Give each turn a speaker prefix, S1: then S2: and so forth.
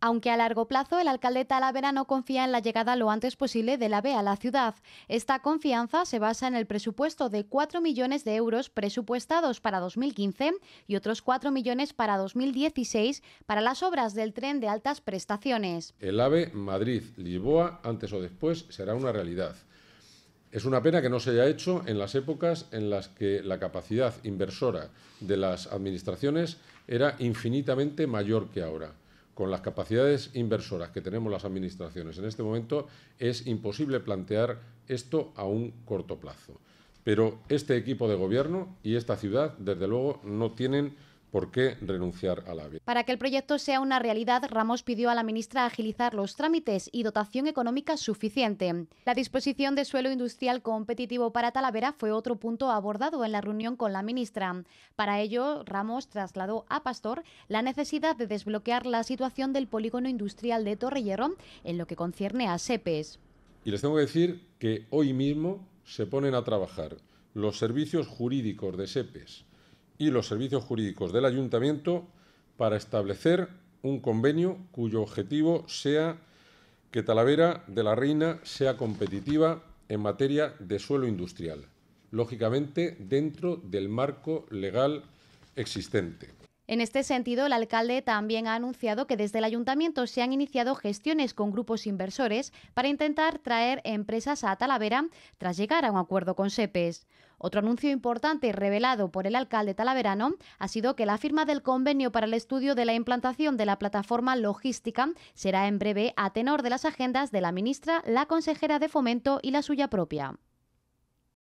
S1: Aunque a largo plazo el alcalde Talavera no confía en la llegada lo antes posible del AVE a la ciudad, esta confianza se basa en el presupuesto de 4 millones de euros presupuestados para 2015 y otros 4 millones para 2016 para las obras del tren de altas prestaciones.
S2: El AVE Madrid-Lisboa antes o después será una realidad. Es una pena que no se haya hecho en las épocas en las que la capacidad inversora de las administraciones era infinitamente mayor que ahora con las capacidades inversoras que tenemos las administraciones en este momento, es imposible plantear esto a un corto plazo. Pero este equipo de gobierno y esta ciudad, desde luego, no tienen ¿Por qué renunciar a la
S1: Para que el proyecto sea una realidad, Ramos pidió a la ministra agilizar los trámites y dotación económica suficiente. La disposición de suelo industrial competitivo para Talavera fue otro punto abordado en la reunión con la ministra. Para ello, Ramos trasladó a Pastor la necesidad de desbloquear la situación del polígono industrial de Torrellero en lo que concierne a SEPES.
S2: Y les tengo que decir que hoy mismo se ponen a trabajar los servicios jurídicos de SEPES y los servicios jurídicos del ayuntamiento para establecer un convenio cuyo objetivo sea que Talavera de la Reina sea competitiva en materia de suelo industrial, lógicamente dentro del marco legal existente.
S1: En este sentido, el alcalde también ha anunciado que desde el ayuntamiento se han iniciado gestiones con grupos inversores para intentar traer empresas a Talavera tras llegar a un acuerdo con SEPES. Otro anuncio importante revelado por el alcalde talaverano ha sido que la firma del convenio para el estudio de la implantación de la plataforma logística será en breve a tenor de las agendas de la ministra, la consejera de Fomento y la suya propia.